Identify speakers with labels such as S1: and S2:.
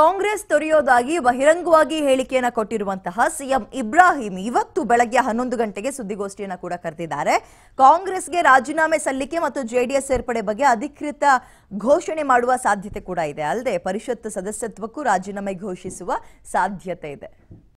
S1: ಕಾಂಗ್ರೆಸ್ ತೊರೆಯೋದಾಗಿ ಬಹಿರಂಗವಾಗಿ ಹೇಳಿಕೆಯನ್ನು ಕೊಟ್ಟಿರುವಂತಹ ಸಿಎಂ ಇಬ್ರಾಹಿಂ ಇವತ್ತು ಬೆಳಗ್ಗೆ ಹನ್ನೊಂದು ಗಂಟೆಗೆ ಸುದ್ದಿಗೋಷ್ಠಿಯನ್ನು ಕೂಡ ಕರೆದಿದ್ದಾರೆ ಕಾಂಗ್ರೆಸ್ಗೆ ರಾಜೀನಾಮೆ ಸಲ್ಲಿಕೆ ಮತ್ತು ಜೆಡಿಎಸ್ ಸೇರ್ಪಡೆ ಬಗ್ಗೆ ಅಧಿಕೃತ ಘೋಷಣೆ ಮಾಡುವ ಸಾಧ್ಯತೆ ಕೂಡ ಇದೆ ಅಲ್ಲದೆ ಪರಿಷತ್ ಸದಸ್ಯತ್ವಕ್ಕೂ ರಾಜೀನಾಮೆ ಘೋಷಿಸುವ ಸಾಧ್ಯತೆ ಇದೆ